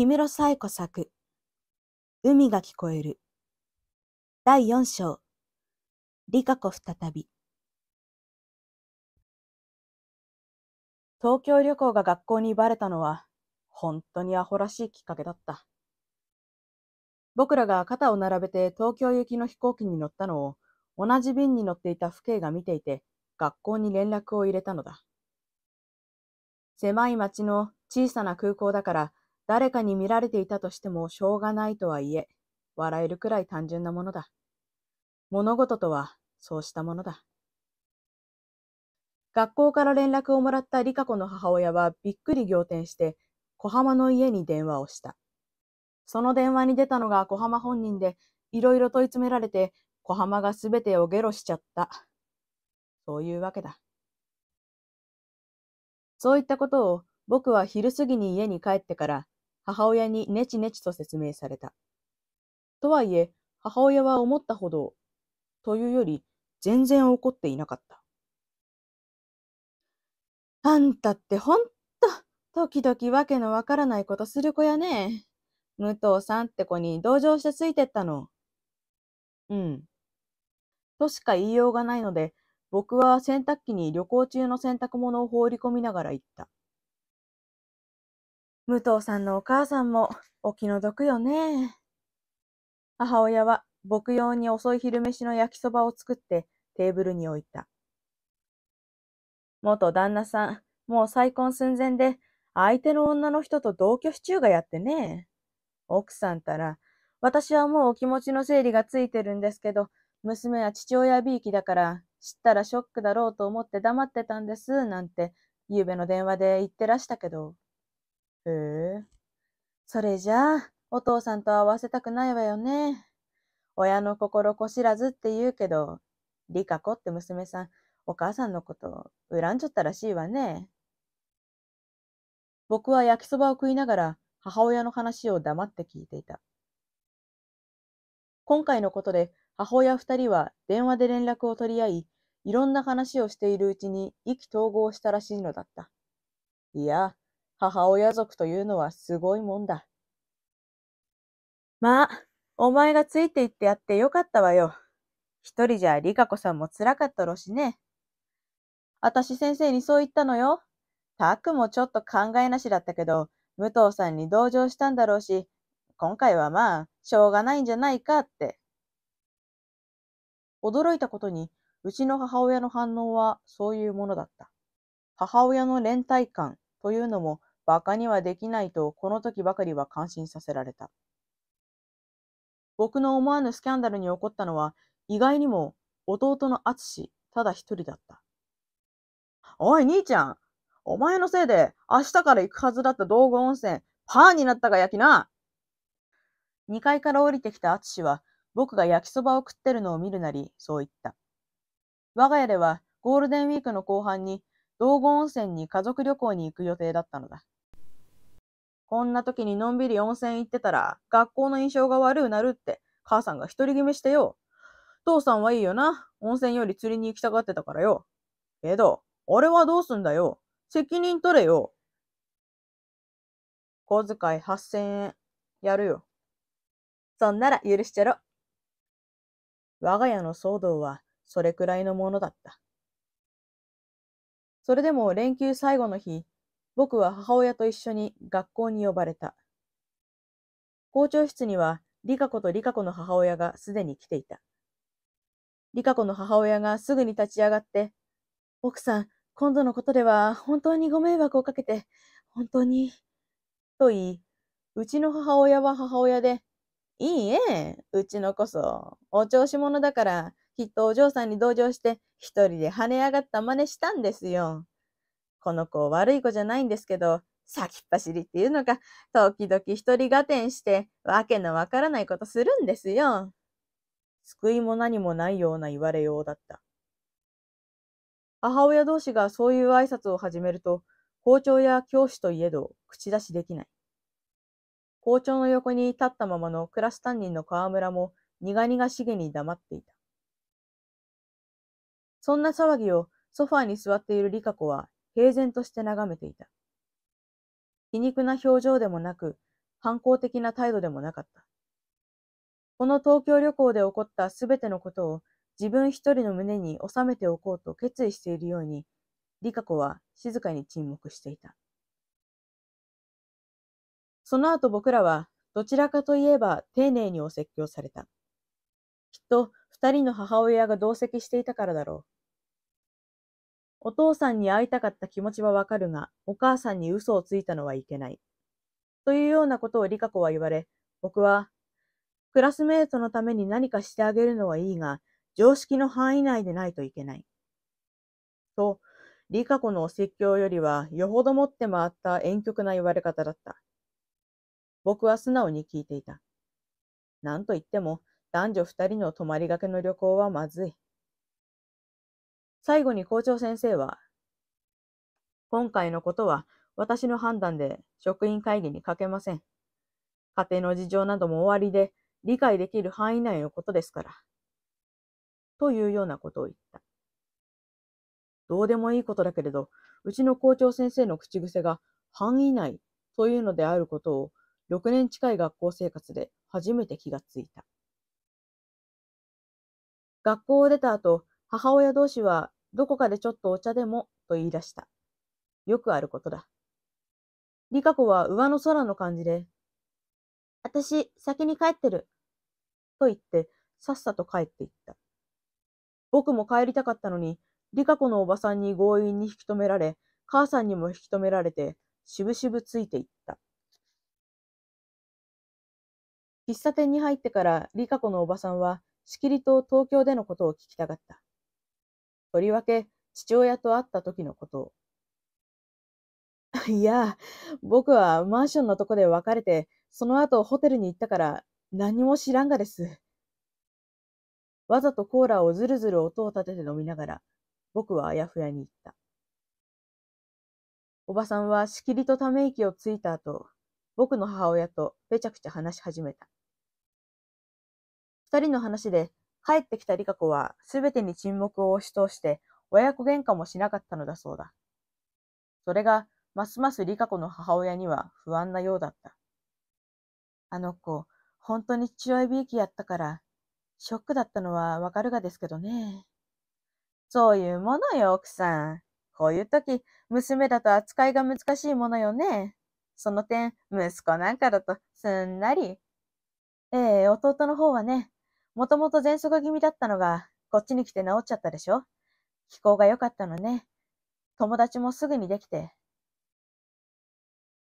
氷室冴子作、海が聞こえる。第4章、リカ子再び。東京旅行が学校にバレたのは、本当にアホらしいきっかけだった。僕らが肩を並べて東京行きの飛行機に乗ったのを、同じ便に乗っていた父兄が見ていて、学校に連絡を入れたのだ。狭い町の小さな空港だから、誰かに見られていたとしてもしょうがないとはいえ、笑えるくらい単純なものだ。物事とはそうしたものだ。学校から連絡をもらった理香子の母親はびっくり仰天して小浜の家に電話をした。その電話に出たのが小浜本人で、いろいろ問い詰められて小浜がすべてをゲロしちゃった。そういうわけだ。そういったことを僕は昼過ぎに家に帰ってから母親にネチネチと説明された。とはいえ、母親は思ったほど、というより、全然怒っていなかった。あんたってほんと、時々わけのわからないことする子やね。武藤さんって子に同情してついてったの。うん。としか言いようがないので、僕は洗濯機に旅行中の洗濯物を放り込みながら行った。武藤さんのお母さんもお気の毒よね。母親は僕用に遅い昼飯の焼きそばを作ってテーブルに置いた。元旦那さん、もう再婚寸前で相手の女の人と同居しうがやってね。奥さんたら、私はもうお気持ちの整理がついてるんですけど、娘は父親びいきだから知ったらショックだろうと思って黙ってたんです、なんて、ゆうべの電話で言ってらしたけど。ふう。それじゃあ、お父さんと会わせたくないわよね。親の心こ知らずって言うけど、リカ子って娘さん、お母さんのこと、恨んじゃったらしいわね。僕は焼きそばを食いながら、母親の話を黙って聞いていた。今回のことで、母親二人は電話で連絡を取り合い、いろんな話をしているうちに意気投合したらしいのだった。いや、母親族というのはすごいもんだ。まあ、お前がついていってやってよかったわよ。一人じゃリカ子さんも辛かったろうしね。あたし先生にそう言ったのよ。たくもちょっと考えなしだったけど、武藤さんに同情したんだろうし、今回はまあ、しょうがないんじゃないかって。驚いたことに、うちの母親の反応はそういうものだった。母親の連帯感というのも馬鹿にはできないと、この時ばかりは感心させられた。僕の思わぬスキャンダルに起こったのは、意外にも弟の淳、ただ一人だった。おい、兄ちゃんお前のせいで、明日から行くはずだった道後温泉、パーになったが焼きな二階から降りてきた淳は、僕が焼きそばを食ってるのを見るなり、そう言った。我が家では、ゴールデンウィークの後半に、道後温泉に家族旅行に行く予定だったのだ。こんな時にのんびり温泉行ってたら、学校の印象が悪うなるって、母さんが独り決めしてよ。父さんはいいよな。温泉より釣りに行きたがってたからよ。けど、俺はどうすんだよ。責任取れよ。小遣い8000円。やるよ。そんなら許してろ。我が家の騒動はそれくらいのものだった。それでも連休最後の日、僕は母親と一緒に学校に呼ばれた。校長室には、リカ子とリカ子の母親がすでに来ていた。リカ子の母親がすぐに立ち上がって、奥さん、今度のことでは本当にご迷惑をかけて、本当に、と言い、うちの母親は母親で、いいえ、うちのこそ、お調子者だから、きっとお嬢さんに同情して、一人で跳ね上がった真似したんですよ。この子悪い子じゃないんですけど、先っ走りっていうのか、時々一人合点して、わけのわからないことするんですよ。救いも何もないような言われようだった。母親同士がそういう挨拶を始めると、校長や教師といえど口出しできない。校長の横に立ったままのクラス担任の河村も苦々しげに黙っていた。そんな騒ぎをソファーに座っているリカ子は平然として眺めていた。皮肉な表情でもなく、反抗的な態度でもなかった。この東京旅行で起こったすべてのことを自分一人の胸に収めておこうと決意しているように、リカ子は静かに沈黙していた。その後僕らは、どちらかといえば丁寧にお説教された。きっと二人の母親が同席していたからだろう。お父さんに会いたかった気持ちはわかるが、お母さんに嘘をついたのはいけない。というようなことをリカ子は言われ、僕は、クラスメートのために何かしてあげるのはいいが、常識の範囲内でないといけない。と、リカ子のお説教よりは、よほど持って回った婉曲な言われ方だった。僕は素直に聞いていた。なんといっても、男女二人の泊まりがけの旅行はまずい。最後に校長先生は、今回のことは私の判断で職員会議にかけません。家庭の事情なども終わりで理解できる範囲内のことですから。というようなことを言った。どうでもいいことだけれど、うちの校長先生の口癖が範囲内というのであることを6年近い学校生活で初めて気がついた。学校を出た後、母親同士はどこかでちょっとお茶でも、と言い出した。よくあることだ。リカ子は上の空の感じで、私、先に帰ってる。と言って、さっさと帰っていった。僕も帰りたかったのに、リカ子のおばさんに強引に引き止められ、母さんにも引き止められて、しぶしぶついていった。喫茶店に入ってから、リカ子のおばさんは、しきりと東京でのことを聞きたかった。とりわけ父親と会った時のことを。いや、僕はマンションのとこで別れて、その後ホテルに行ったから何も知らんがです。わざとコーラをずるずる音を立てて飲みながら、僕はあやふやに言った。おばさんはしきりとため息をついた後、僕の母親とべちゃくちゃ話し始めた。二人の話で帰ってきた理香子は、すべてに沈黙を押し通して、親子喧嘩もしなかったのだそうだ。それが、ますます理香子の母親には不安なようだった。あの子、本当に父親びいきやったから、ショックだったのはわかるがですけどね。そういうものよ、奥さん。こういう時、娘だと扱いが難しいものよね。その点、息子なんかだとすんなり。ええ、弟の方はね、もともと喘息気味だったのが、こっちに来て治っちゃったでしょ気候が良かったのね。友達もすぐにできて。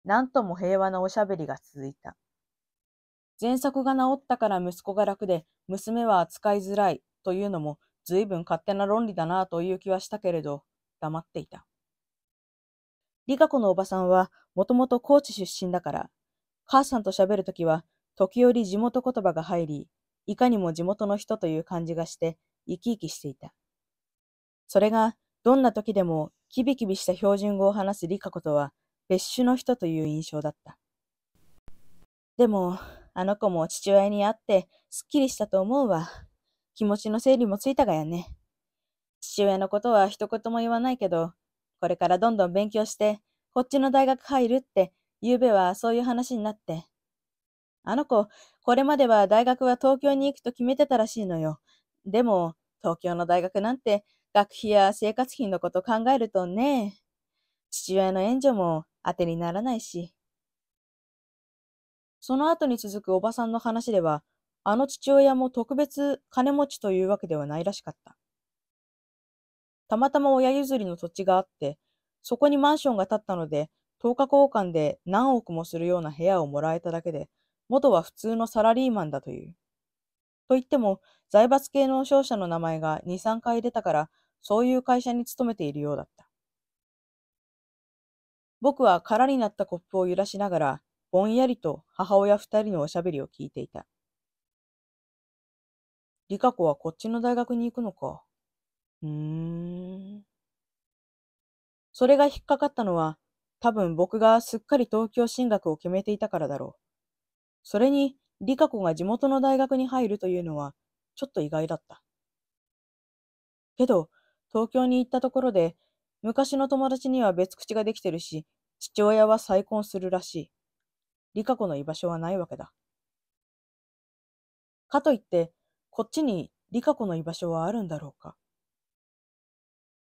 なんとも平和なおしゃべりが続いた。喘息が治ったから息子が楽で、娘は扱いづらいというのも、ずいぶん勝手な論理だなという気はしたけれど、黙っていた。理香子のおばさんは、もともと高知出身だから、母さんと喋るときは、時折地元言葉が入り、いかにも地元の人という感じがして、生き生きしていた。それが、どんな時でも、キビキビした標準語を話す理科子とは、別種の人という印象だった。でも、あの子も父親に会って、すっきりしたと思うわ。気持ちの整理もついたがやね。父親のことは一言も言わないけど、これからどんどん勉強して、こっちの大学入るって、ゆうべはそういう話になって。あの子、これまでは大学は東京に行くと決めてたらしいのよ。でも、東京の大学なんて学費や生活費のこと考えるとね、父親の援助も当てにならないし。その後に続くおばさんの話では、あの父親も特別金持ちというわけではないらしかった。たまたま親譲りの土地があって、そこにマンションが建ったので、10日交換で何億もするような部屋をもらえただけで、元は普通のサラリーマンだという。と言っても、財閥系の商社の名前が2、3回出たから、そういう会社に勤めているようだった。僕は空になったコップを揺らしながら、ぼんやりと母親二人のおしゃべりを聞いていた。リカ子はこっちの大学に行くのか。うーん。それが引っかかったのは、多分僕がすっかり東京進学を決めていたからだろう。それに、リカ子が地元の大学に入るというのは、ちょっと意外だった。けど、東京に行ったところで、昔の友達には別口ができてるし、父親は再婚するらしい。リカ子の居場所はないわけだ。かといって、こっちにリカ子の居場所はあるんだろうか。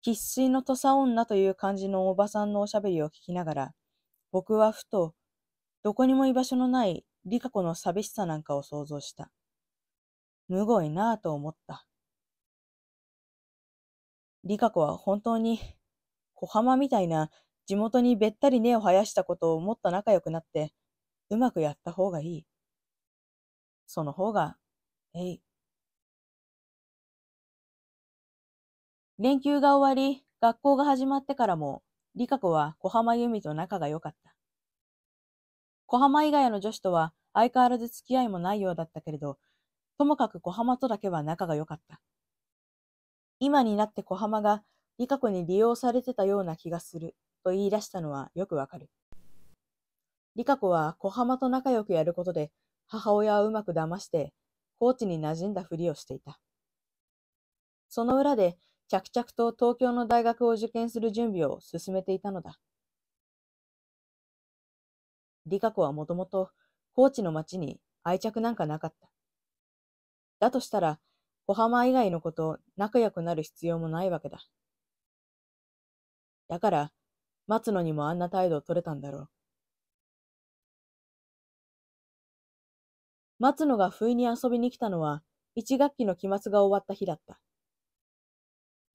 喫水の土佐女という感じのおばさんのおしゃべりを聞きながら、僕はふと、どこにも居場所のないリカ子の寂しさなんかを想像した。むごいなぁと思った。リカ子は本当に、小浜みたいな地元にべったり根を生やしたことをもっと仲良くなって、うまくやった方がいい。その方が、えい。連休が終わり、学校が始まってからも、リカ子は小浜由美と仲が良かった。小浜以外の女子とは相変わらず付き合いもないようだったけれど、ともかく小浜とだけは仲が良かった。今になって小浜が理香子に利用されてたような気がすると言い出したのはよくわかる。理香子は小浜と仲良くやることで母親をうまく騙してーチに馴染んだふりをしていた。その裏で着々と東京の大学を受験する準備を進めていたのだ。理香子はもともと高知の町に愛着なんかなかった。だとしたら、小浜以外の子と仲良くなる必要もないわけだ。だから、松野にもあんな態度を取れたんだろう。松野が不意に遊びに来たのは、一学期の期末が終わった日だった。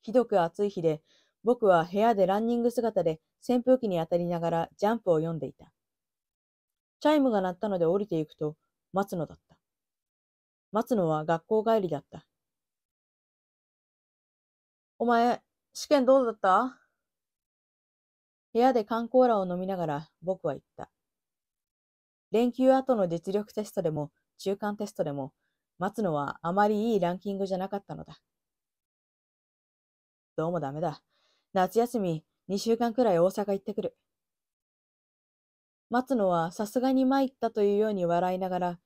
ひどく暑い日で、僕は部屋でランニング姿で扇風機に当たりながらジャンプを読んでいた。チャイムが鳴ったので降りていくと、松野だった。松野は学校帰りだった。お前、試験どうだった部屋で缶コーラを飲みながら僕は言った。連休後の実力テストでも中間テストでも待つのはあまりいいランキングじゃなかったのだ。どうもダメだ。夏休み2週間くらい大阪行ってくる。待つのはさすがに参ったというように笑いながら、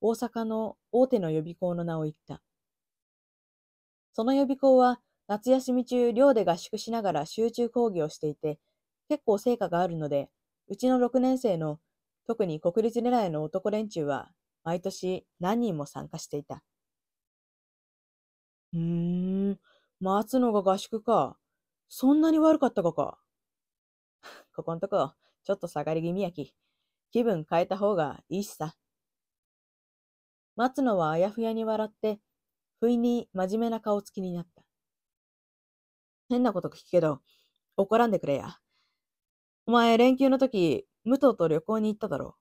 大阪の大手の予備校の名を言った。その予備校は、夏休み中、寮で合宿しながら集中講義をしていて、結構成果があるので、うちの6年生の、特に国立狙いの男連中は、毎年何人も参加していた。うーん、松つのが合宿か。そんなに悪かったかか。ここんとこ、ちょっと下がり気味やき。気分変えた方がいいしさ。松野はあやふやに笑って、不意に真面目な顔つきになった。変なこと聞くけど、怒らんでくれや。お前、連休の時、武藤と旅行に行っただろ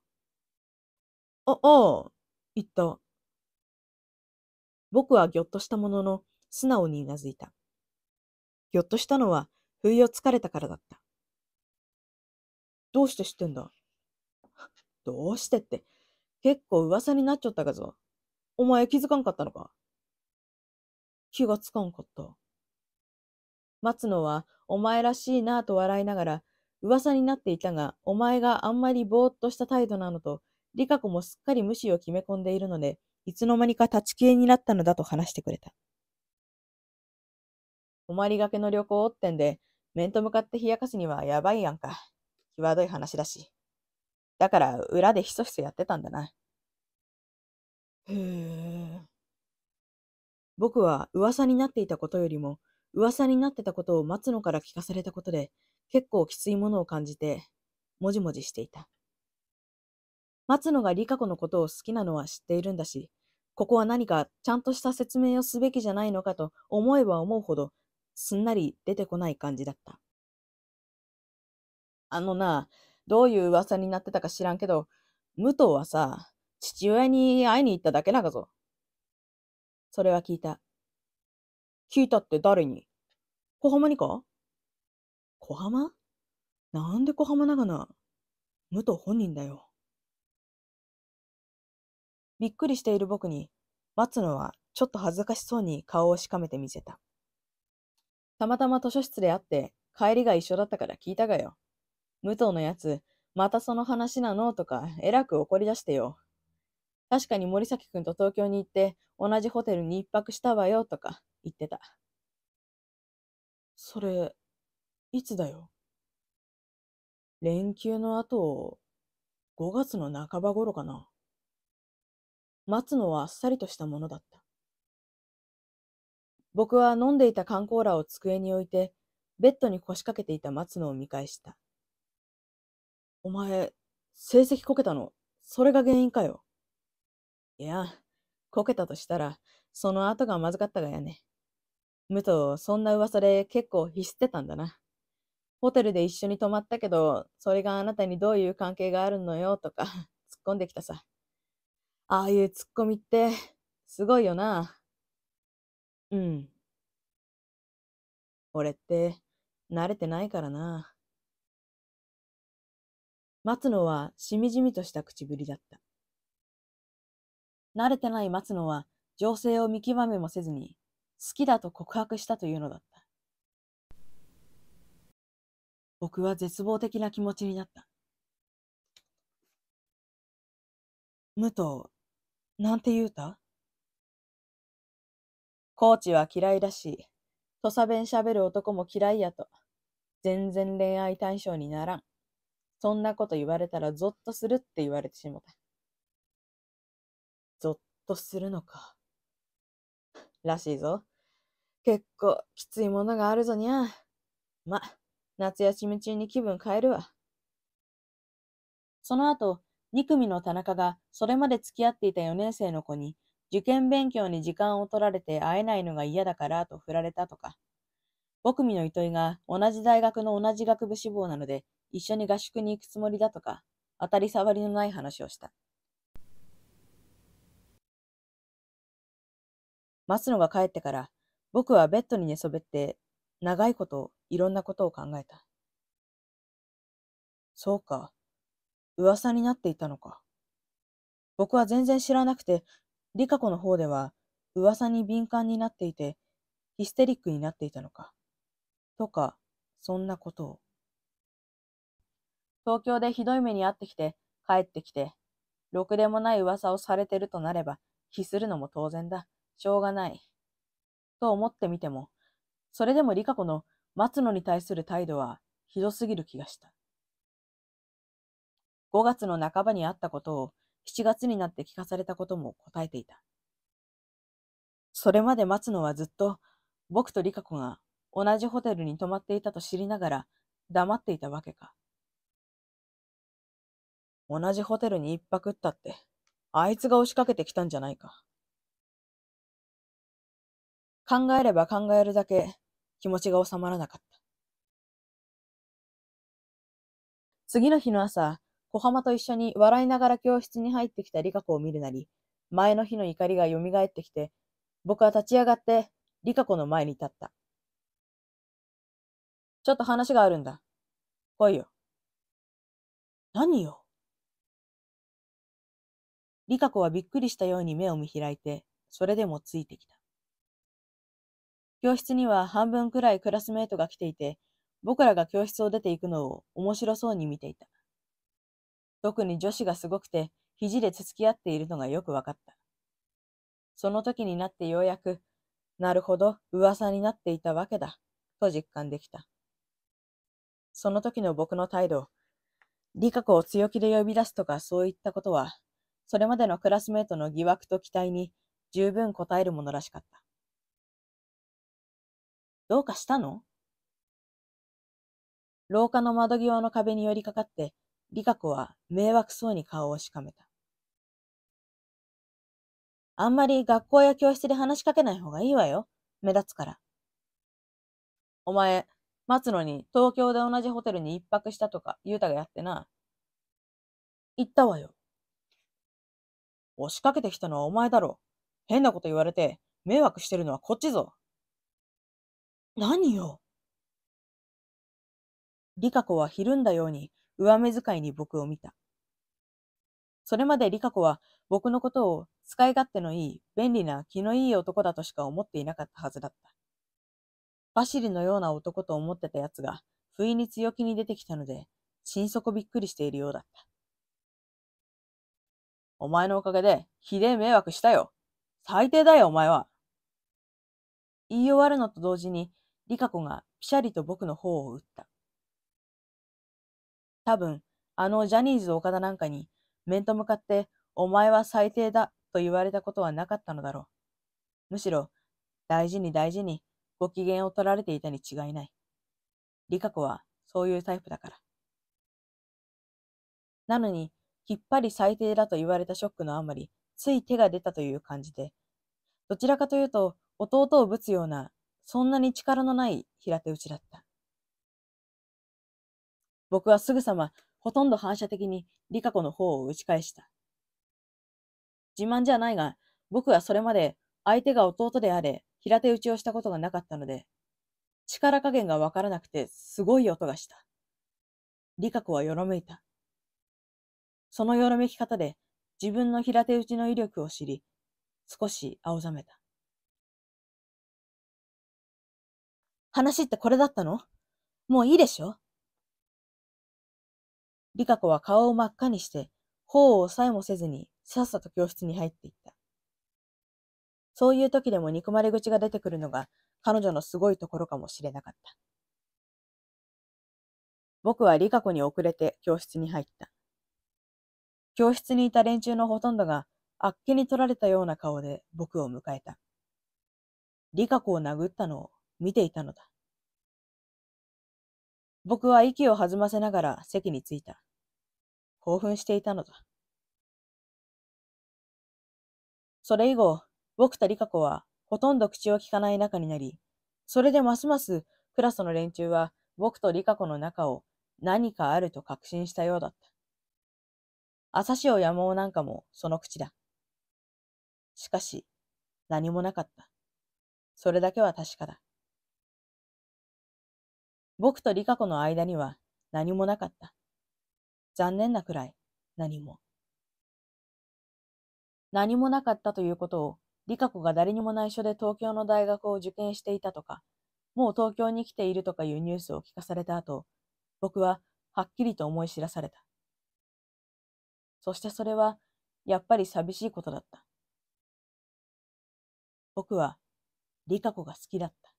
う。あ、お、お、行った。僕はぎょっとしたものの、素直にうなずいた。ぎょっとしたのは、不意をつかれたからだった。どうして知ってんだ どうしてって、結構噂になっちゃったがぞ。お前気づかんかったのか気がつかんかった。松野は、お前らしいなぁと笑いながら、噂になっていたが、お前があんまりぼーっとした態度なのと、理香子もすっかり無視を決め込んでいるので、いつの間にか立ち消えになったのだと話してくれた。泊まりがけの旅行ってんで、面と向かって冷やかすにはやばいやんか。際どい話だし。だから裏でひそひそやってたんだな。へえ。僕は噂になっていたことよりも、噂になってたことを松野から聞かされたことで、結構きついものを感じて、もじもじしていた。松野が理香子のことを好きなのは知っているんだし、ここは何かちゃんとした説明をすべきじゃないのかと思えば思うほど、すんなり出てこない感じだった。あのな、どういう噂になってたか知らんけど、武藤はさ、父親に会いに行っただけなんだぞ。それは聞いた。聞いたって誰に小浜にか小浜なんで小浜ながな武藤本人だよ。びっくりしている僕に、松野はちょっと恥ずかしそうに顔をしかめてみせた。たまたま図書室で会って帰りが一緒だったから聞いたがよ。武藤のやつ、またその話なのとか、えらく怒り出してよ。確かに森崎くんと東京に行って、同じホテルに一泊したわよ、とか言ってた。それ、いつだよ。連休の後、5月の半ば頃かな。待つのはあっさりとしたものだった。僕は飲んでいた缶コーラを机に置いて、ベッドに腰掛けていた松野を見返した。お前、成績こけたの、それが原因かよ。いや、こけたとしたら、その後がまずかったがやね。武藤、そんな噂で結構ひすってたんだな。ホテルで一緒に泊まったけど、それがあなたにどういう関係があるのよとか、突っ込んできたさ。ああいう突っ込みって、すごいよな。うん。俺って、慣れてないからな。松野はしみじみとした口ぶりだった。慣れてない松野は情勢を見極めもせずに、好きだと告白したというのだった。僕は絶望的な気持ちになった。武藤、なんて言うたコーチは嫌いだし、土佐弁しゃべる男も嫌いやと、全然恋愛対象にならん。そんなこと言われたらゾッとするって言われてしもた。ゾッとするのか。らしいぞ。結構きついものがあるぞにゃ。ま、夏休み中に気分変えるわ。その後、2組の田中がそれまで付き合っていた4年生の子に受験勉強に時間を取られて会えないのが嫌だからと振られたとか、5組の糸井が同じ大学の同じ学部志望なので一緒に合宿に行くつもりだとか、当たり障りのない話をした。松野が帰ってから、僕はベッドに寝そべって、長いこと、いろんなことを考えた。そうか。噂になっていたのか。僕は全然知らなくて、リカ子の方では、噂に敏感になっていて、ヒステリックになっていたのか。とか、そんなことを。東京でひどい目に遭ってきて、帰ってきて、ろくでもない噂をされてるとなれば、非するのも当然だ。しょうがない。と思ってみても、それでも理香子の松野に対する態度はひどすぎる気がした。5月の半ばにあったことを7月になって聞かされたことも答えていた。それまで松野はずっと僕と理香子が同じホテルに泊まっていたと知りながら黙っていたわけか。同じホテルに一泊ったって、あいつが押しかけてきたんじゃないか。考えれば考えるだけ気持ちが収まらなかった。次の日の朝、小浜と一緒に笑いながら教室に入ってきた理香子を見るなり、前の日の怒りが蘇ってきて、僕は立ち上がって理香子の前に立った。ちょっと話があるんだ。来いよ。何よ。リカ子はびっくりしたように目を見開いて、それでもついてきた。教室には半分くらいクラスメートが来ていて、僕らが教室を出ていくのを面白そうに見ていた。特に女子がすごくて、肘でつつき合っているのがよくわかった。その時になってようやく、なるほど、噂になっていたわけだ、と実感できた。その時の僕の態度、リカ子を強気で呼び出すとかそういったことはそれまでのクラスメートの疑惑と期待に十分応えるものらしかった。どうかしたの廊下の窓際の壁に寄りかかって、リカ子は迷惑そうに顔をしかめた。あんまり学校や教室で話しかけない方がいいわよ。目立つから。お前、待つのに東京で同じホテルに一泊したとか、ゆうたがやってな。行ったわよ。押しかけてきたのはお前だろ。変なこと言われて、迷惑してるのはこっちぞ。何よ。リカ子はひるんだように、上目遣いに僕を見た。それまでリカ子は僕のことを使い勝手のいい、便利な気のいい男だとしか思っていなかったはずだった。バシリのような男と思ってた奴が、不意に強気に出てきたので、心底びっくりしているようだった。お前のおかげで、ひでえ迷惑したよ。最低だよ、お前は。言い終わるのと同時に、リカ子がぴしゃりと僕の方を打った。多分、あのジャニーズ岡田なんかに、面と向かって、お前は最低だと言われたことはなかったのだろう。むしろ、大事に大事にご機嫌を取られていたに違いない。リカ子はそういうタイプだから。なのに、引っ張り最低だと言われたショックのあまり、つい手が出たという感じで、どちらかというと、弟をぶつような、そんなに力のない平手打ちだった。僕はすぐさま、ほとんど反射的にリカ子の方を打ち返した。自慢じゃないが、僕はそれまで相手が弟であれ、平手打ちをしたことがなかったので、力加減がわからなくてすごい音がした。リカ子はよろめいた。そのよろめき方で自分の平手打ちの威力を知り、少し青ざめた。話ってこれだったのもういいでしょリカ子は顔を真っ赤にして、頬を押さえもせずに、さっさと教室に入っていった。そういう時でも憎まれ口が出てくるのが、彼女のすごいところかもしれなかった。僕はリカ子に遅れて教室に入った。教室にいた連中のほとんどが、あっけに取られたような顔で僕を迎えた。理科子を殴ったのを見ていたのだ。僕は息を弾ませながら席に着いた。興奮していたのだ。それ以後、僕と理カ子はほとんど口をきかない仲になり、それでますますクラスの連中は僕と理カ子の中を何かあると確信したようだった。朝潮やもうなんかもその口だ。しかし、何もなかった。それだけは確かだ。僕とリカ子の間には何もなかった。残念なくらい何も。何もなかったということを、リカ子が誰にも内緒で東京の大学を受験していたとか、もう東京に来ているとかいうニュースを聞かされた後、僕ははっきりと思い知らされた。そしてそれは、やっぱり寂しいことだった。僕は、リカ子が好きだった。